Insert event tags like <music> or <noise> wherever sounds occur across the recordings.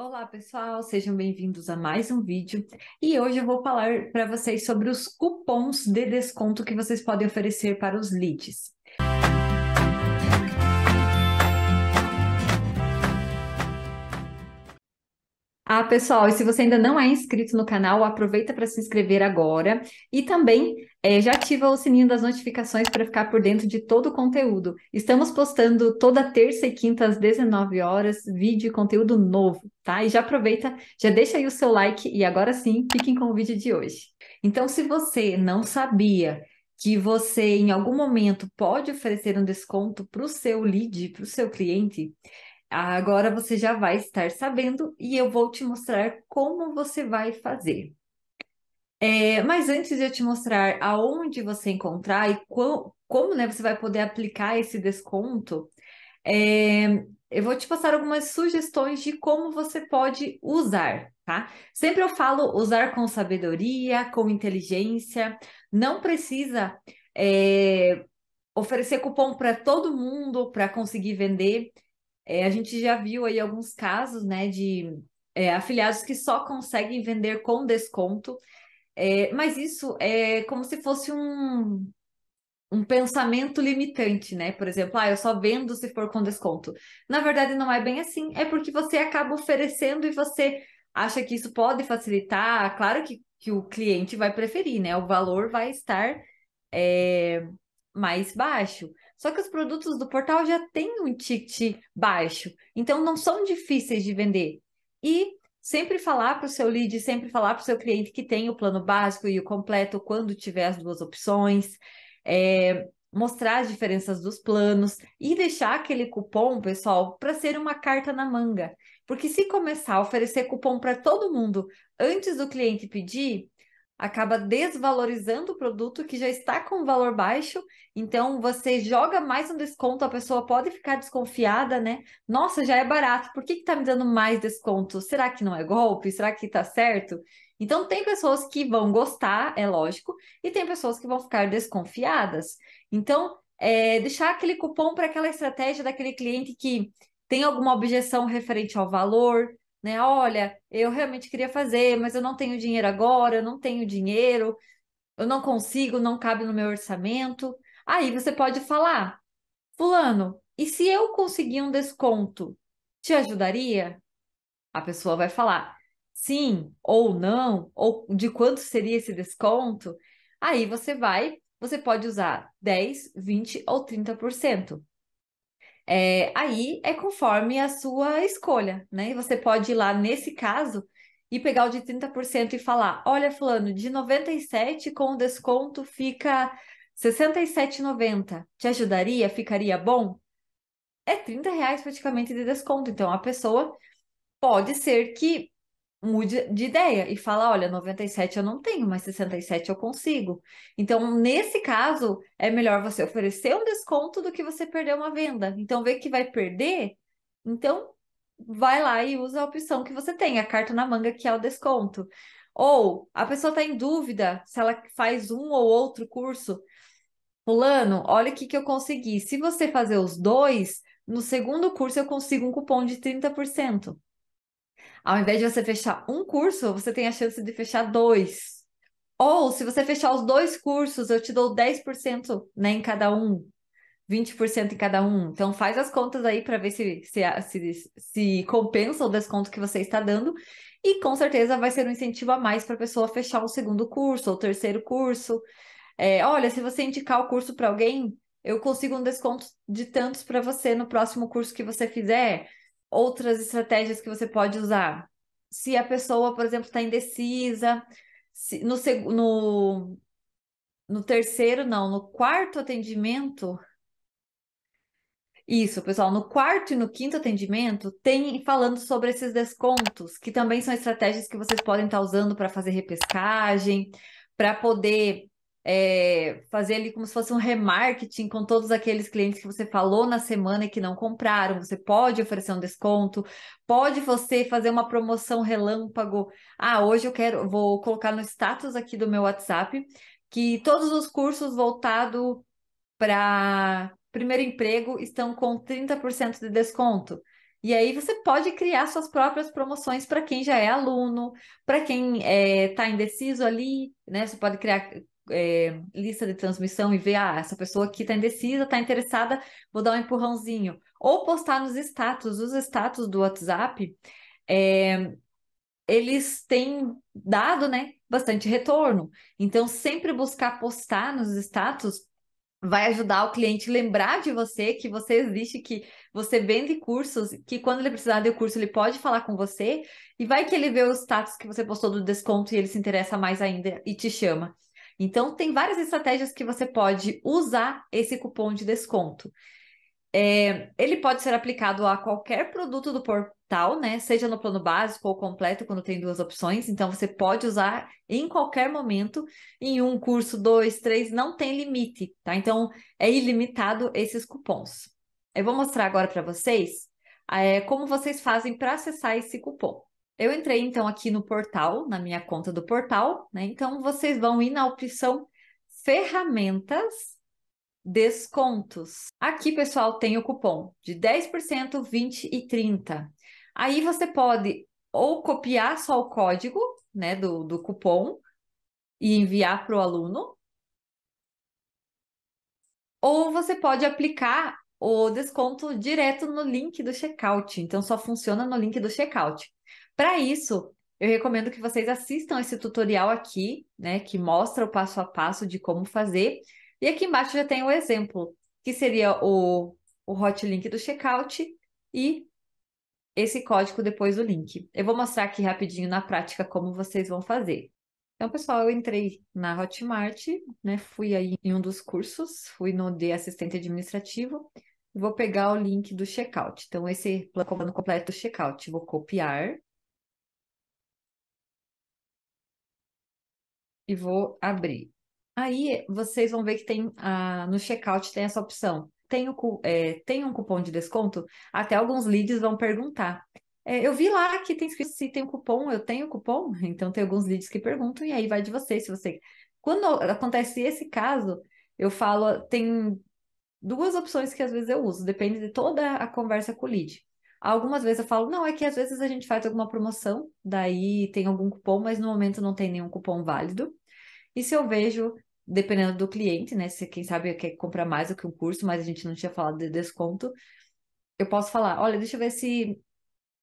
Olá pessoal, sejam bem-vindos a mais um vídeo e hoje eu vou falar para vocês sobre os cupons de desconto que vocês podem oferecer para os leads. Ah, pessoal, e se você ainda não é inscrito no canal, aproveita para se inscrever agora e também é, já ativa o sininho das notificações para ficar por dentro de todo o conteúdo. Estamos postando toda terça e quinta às 19 horas vídeo e conteúdo novo, tá? E já aproveita, já deixa aí o seu like e agora sim, fiquem com o vídeo de hoje. Então, se você não sabia que você em algum momento pode oferecer um desconto para o seu lead, para o seu cliente, Agora você já vai estar sabendo e eu vou te mostrar como você vai fazer. É, mas antes de eu te mostrar aonde você encontrar e qual, como né, você vai poder aplicar esse desconto, é, eu vou te passar algumas sugestões de como você pode usar, tá? Sempre eu falo usar com sabedoria, com inteligência, não precisa é, oferecer cupom para todo mundo para conseguir vender. É, a gente já viu aí alguns casos, né, de é, afiliados que só conseguem vender com desconto, é, mas isso é como se fosse um, um pensamento limitante, né? Por exemplo, ah, eu só vendo se for com desconto. Na verdade, não é bem assim, é porque você acaba oferecendo e você acha que isso pode facilitar. Claro que, que o cliente vai preferir, né? O valor vai estar é, mais baixo. Só que os produtos do portal já têm um ticket baixo, então não são difíceis de vender. E sempre falar para o seu lead, sempre falar para o seu cliente que tem o plano básico e o completo quando tiver as duas opções. É, mostrar as diferenças dos planos e deixar aquele cupom, pessoal, para ser uma carta na manga. Porque se começar a oferecer cupom para todo mundo antes do cliente pedir, acaba desvalorizando o produto que já está com valor baixo, então você joga mais um desconto, a pessoa pode ficar desconfiada, né? Nossa, já é barato, por que está me dando mais desconto? Será que não é golpe? Será que está certo? Então tem pessoas que vão gostar, é lógico, e tem pessoas que vão ficar desconfiadas. Então, é, deixar aquele cupom para aquela estratégia daquele cliente que tem alguma objeção referente ao valor, né? Olha, eu realmente queria fazer, mas eu não tenho dinheiro agora, eu não tenho dinheiro, eu não consigo, não cabe no meu orçamento. Aí você pode falar, fulano, e se eu conseguir um desconto, te ajudaria? A pessoa vai falar sim ou não, ou de quanto seria esse desconto. Aí você vai, você pode usar 10, 20 ou 30%. É, aí é conforme a sua escolha, né? E você pode ir lá nesse caso e pegar o de 30% e falar: olha, fulano, de 97 com desconto fica 67,90. Te ajudaria? Ficaria bom? É 30 reais praticamente de desconto. Então a pessoa pode ser que mude de ideia e fala, olha, 97 eu não tenho, mas 67 eu consigo. Então, nesse caso, é melhor você oferecer um desconto do que você perder uma venda. Então, vê que vai perder, então vai lá e usa a opção que você tem, a carta na manga que é o desconto. Ou a pessoa está em dúvida se ela faz um ou outro curso. Fulano, olha o que, que eu consegui. Se você fazer os dois, no segundo curso eu consigo um cupom de 30%. Ao invés de você fechar um curso, você tem a chance de fechar dois. Ou se você fechar os dois cursos, eu te dou 10% né, em cada um, 20% em cada um. Então faz as contas aí para ver se, se, se, se compensa o desconto que você está dando. E com certeza vai ser um incentivo a mais para a pessoa fechar o segundo curso ou o terceiro curso. É, olha, se você indicar o curso para alguém, eu consigo um desconto de tantos para você no próximo curso que você fizer outras estratégias que você pode usar. Se a pessoa, por exemplo, está indecisa, se, no, no, no terceiro, não, no quarto atendimento, isso, pessoal, no quarto e no quinto atendimento tem falando sobre esses descontos, que também são estratégias que vocês podem estar tá usando para fazer repescagem, para poder é, fazer ali como se fosse um remarketing com todos aqueles clientes que você falou na semana e que não compraram. Você pode oferecer um desconto, pode você fazer uma promoção relâmpago. Ah, hoje eu quero, vou colocar no status aqui do meu WhatsApp que todos os cursos voltados para primeiro emprego estão com 30% de desconto. E aí você pode criar suas próprias promoções para quem já é aluno, para quem está é, tá indeciso ali, né? Você pode criar é, lista de transmissão e ver, ah, essa pessoa aqui está indecisa, está interessada, vou dar um empurrãozinho. Ou postar nos status, os status do WhatsApp, é, eles têm dado, né, bastante retorno. Então, sempre buscar postar nos status vai ajudar o cliente a lembrar de você, que você existe, que você vende cursos, que quando ele precisar de um curso, ele pode falar com você, e vai que ele vê o status que você postou do desconto e ele se interessa mais ainda e te chama. Então, tem várias estratégias que você pode usar esse cupom de desconto. É, ele pode ser aplicado a qualquer produto do portal, né? Seja no plano básico ou completo, quando tem duas opções. Então, você pode usar em qualquer momento, em um curso, dois, três, não tem limite, tá? Então, é ilimitado esses cupons. Eu vou mostrar agora para vocês é, como vocês fazem para acessar esse cupom. Eu entrei então aqui no portal, na minha conta do portal, né? Então vocês vão ir na opção ferramentas, descontos. Aqui, pessoal, tem o cupom de 10%, 20 e 30. Aí você pode ou copiar só o código, né, do, do cupom e enviar para o aluno, ou você pode aplicar o desconto direto no link do checkout. Então, só funciona no link do checkout. Para isso, eu recomendo que vocês assistam esse tutorial aqui, né, que mostra o passo a passo de como fazer. E aqui embaixo já tem o exemplo, que seria o, o hot link do checkout e esse código depois do link. Eu vou mostrar aqui rapidinho na prática como vocês vão fazer. Então, pessoal, eu entrei na Hotmart, né? Fui aí em um dos cursos, fui no de assistente administrativo, vou pegar o link do checkout. Então, esse plano completo do checkout, vou copiar e vou abrir. Aí vocês vão ver que tem ah, no checkout tem essa opção. Tem, o, é, tem um cupom de desconto? Até alguns leads vão perguntar. É, eu vi lá que tem escrito se tem um cupom, eu tenho cupom, <laughs> então tem alguns leads que perguntam, e aí vai de você, se você. Quando acontece esse caso, eu falo, tem duas opções que às vezes eu uso, depende de toda a conversa com o lead. Algumas vezes eu falo, não, é que às vezes a gente faz alguma promoção, daí tem algum cupom, mas no momento não tem nenhum cupom válido. E se eu vejo dependendo do cliente, né? Se quem sabe quer comprar mais do que um curso, mas a gente não tinha falado de desconto, eu posso falar, olha, deixa eu ver se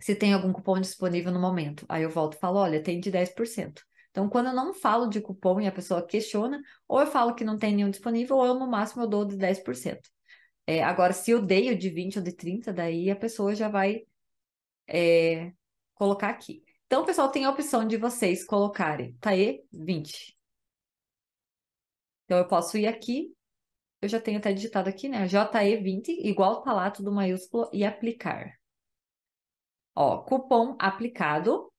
se tem algum cupom disponível no momento. Aí eu volto e falo, olha, tem de 10%. Então, quando eu não falo de cupom e a pessoa questiona, ou eu falo que não tem nenhum disponível, ou eu, no máximo eu dou de 10%. É, agora, se eu dei o de 20 ou de 30, daí a pessoa já vai é, colocar aqui. Então, pessoal, tem a opção de vocês colocarem, tá aí, 20. Então, eu posso ir aqui, eu já tenho até digitado aqui, né? JE20, igual tá lá, tudo maiúsculo, e aplicar. Ó, cupom aplicado,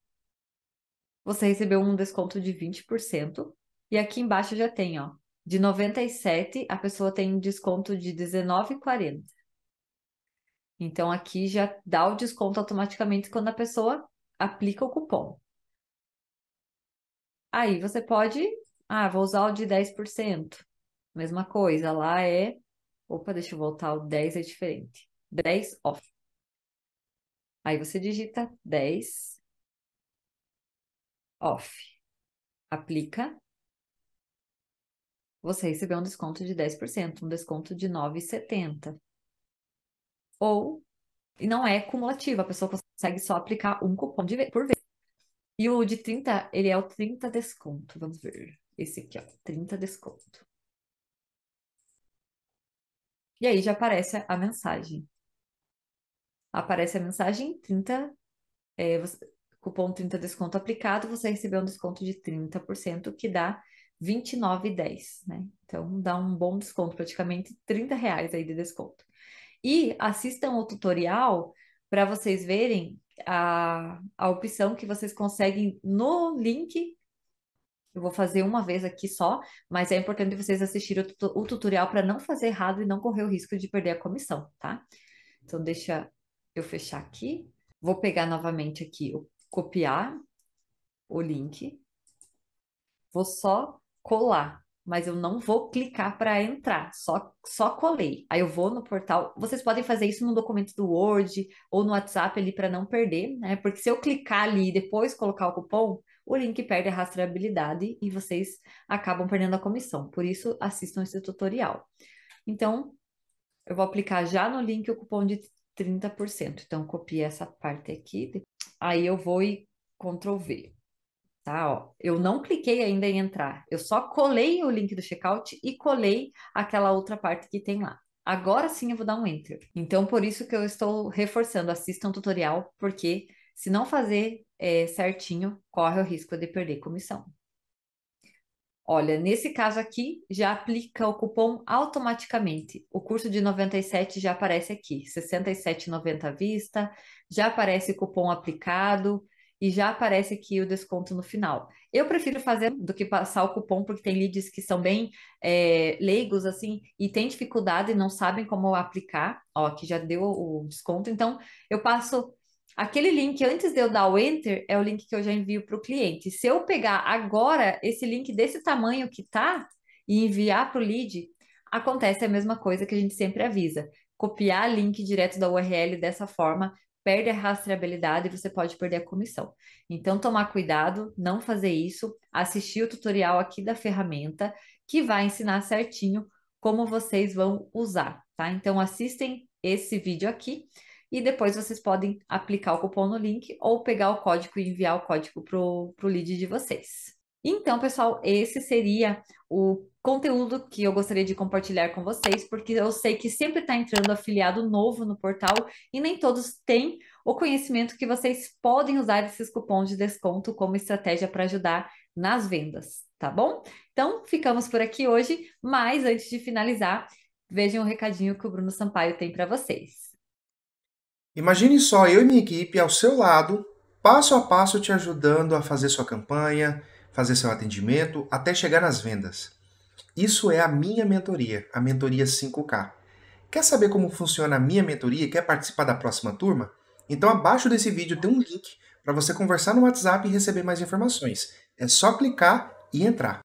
você recebeu um desconto de 20%. E aqui embaixo já tem, ó, de 97, a pessoa tem um desconto de 19,40. Então aqui já dá o desconto automaticamente quando a pessoa aplica o cupom. Aí você pode ah, vou usar o de 10%. Mesma coisa, lá é. Opa, deixa eu voltar, o 10 é diferente. 10 off. Aí você digita 10 off. Aplica. Você recebeu um desconto de 10%, um desconto de 9,70. Ou, e não é cumulativo, a pessoa consegue só aplicar um cupom de, por vez. E o de 30, ele é o 30 desconto, vamos ver. Esse aqui, ó, 30 desconto. E aí já aparece a mensagem. Aparece a mensagem 30, é, você, cupom 30 desconto aplicado, você recebeu um desconto de 30%, que dá 29,10, né? Então dá um bom desconto, praticamente 30 reais aí de desconto. E assistam o tutorial para vocês verem a, a opção que vocês conseguem no link eu vou fazer uma vez aqui só, mas é importante vocês assistirem o, o tutorial para não fazer errado e não correr o risco de perder a comissão, tá? Então, deixa eu fechar aqui. Vou pegar novamente aqui, copiar o link. Vou só colar mas eu não vou clicar para entrar, só, só colei. Aí eu vou no portal. Vocês podem fazer isso no documento do Word ou no WhatsApp ali para não perder, né? Porque se eu clicar ali e depois colocar o cupom, o link perde a rastreabilidade e vocês acabam perdendo a comissão. Por isso, assistam esse tutorial. Então, eu vou aplicar já no link o cupom de 30%. Então, copia essa parte aqui. Aí eu vou e Ctrl V. Tá, ó, eu não cliquei ainda em entrar, eu só colei o link do checkout e colei aquela outra parte que tem lá. Agora sim eu vou dar um enter. Então, por isso que eu estou reforçando, assistam um tutorial, porque se não fazer é, certinho, corre o risco de perder comissão. Olha, nesse caso aqui, já aplica o cupom automaticamente. O curso de 97 já aparece aqui, 67,90 à vista, já aparece cupom aplicado, e já aparece aqui o desconto no final. Eu prefiro fazer do que passar o cupom, porque tem leads que são bem é, leigos, assim, e tem dificuldade e não sabem como aplicar. Ó, aqui já deu o desconto. Então, eu passo aquele link antes de eu dar o enter, é o link que eu já envio para o cliente. Se eu pegar agora esse link desse tamanho que tá e enviar para o lead, acontece a mesma coisa que a gente sempre avisa. Copiar link direto da URL dessa forma perde a rastreabilidade e você pode perder a comissão. Então, tomar cuidado, não fazer isso, assistir o tutorial aqui da ferramenta, que vai ensinar certinho como vocês vão usar, tá? Então, assistem esse vídeo aqui e depois vocês podem aplicar o cupom no link ou pegar o código e enviar o código para o lead de vocês. Então, pessoal, esse seria o conteúdo que eu gostaria de compartilhar com vocês, porque eu sei que sempre está entrando afiliado novo no portal e nem todos têm o conhecimento que vocês podem usar esses cupons de desconto como estratégia para ajudar nas vendas, tá bom? Então, ficamos por aqui hoje, mas antes de finalizar, vejam o recadinho que o Bruno Sampaio tem para vocês. Imagine só eu e minha equipe ao seu lado, passo a passo te ajudando a fazer sua campanha fazer seu atendimento, até chegar nas vendas. Isso é a minha mentoria, a mentoria 5K. Quer saber como funciona a minha mentoria e quer participar da próxima turma? Então abaixo desse vídeo tem um link para você conversar no WhatsApp e receber mais informações. É só clicar e entrar.